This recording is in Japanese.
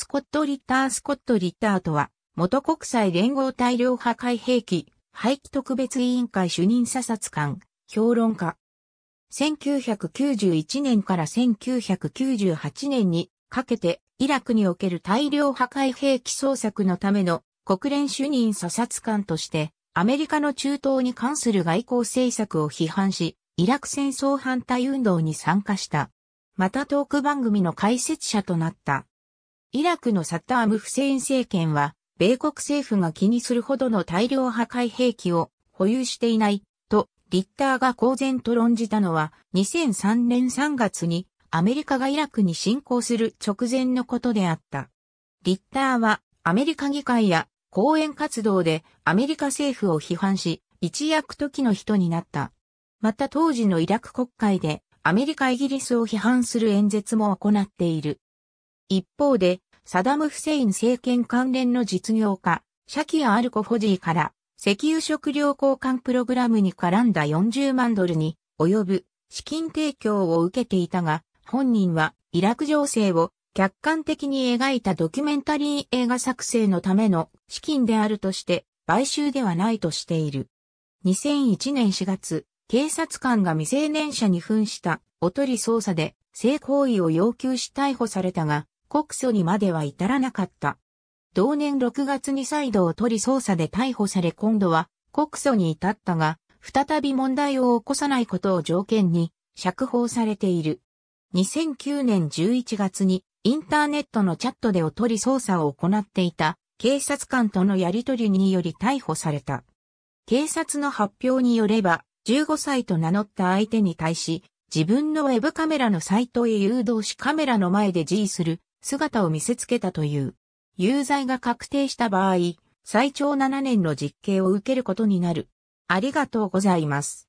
スコット・リッター・スコット・リッターとは、元国際連合大量破壊兵器、廃棄特別委員会主任査察官、評論家。1991年から1998年にかけて、イラクにおける大量破壊兵器捜索のための国連主任査察官として、アメリカの中東に関する外交政策を批判し、イラク戦争反対運動に参加した。またトーク番組の解説者となった。イラクのサッターム・フセイン政権は、米国政府が気にするほどの大量破壊兵器を保有していないと、リッターが公然と論じたのは、2003年3月にアメリカがイラクに侵攻する直前のことであった。リッターはアメリカ議会や講演活動でアメリカ政府を批判し、一躍時の人になった。また当時のイラク国会でアメリカイギリスを批判する演説も行っている。一方で、サダム・フセイン政権関連の実業家、シャキア・アルコフォジーから、石油食料交換プログラムに絡んだ40万ドルに及ぶ資金提供を受けていたが、本人はイラク情勢を客観的に描いたドキュメンタリー映画作成のための資金であるとして、買収ではないとしている。2001年4月、警察官が未成年者に扮したおとり捜査で性行為を要求し逮捕されたが、告訴にまでは至らなかった。同年6月に再度を取り捜査で逮捕され今度は告訴に至ったが、再び問題を起こさないことを条件に釈放されている。2009年11月にインターネットのチャットでおとり捜査を行っていた警察官とのやりとりにより逮捕された。警察の発表によれば、15歳と名乗った相手に対し、自分のウェブカメラのサイトへ誘導しカメラの前で G する姿を見せつけたという。有罪が確定した場合、最長7年の実刑を受けることになる。ありがとうございます。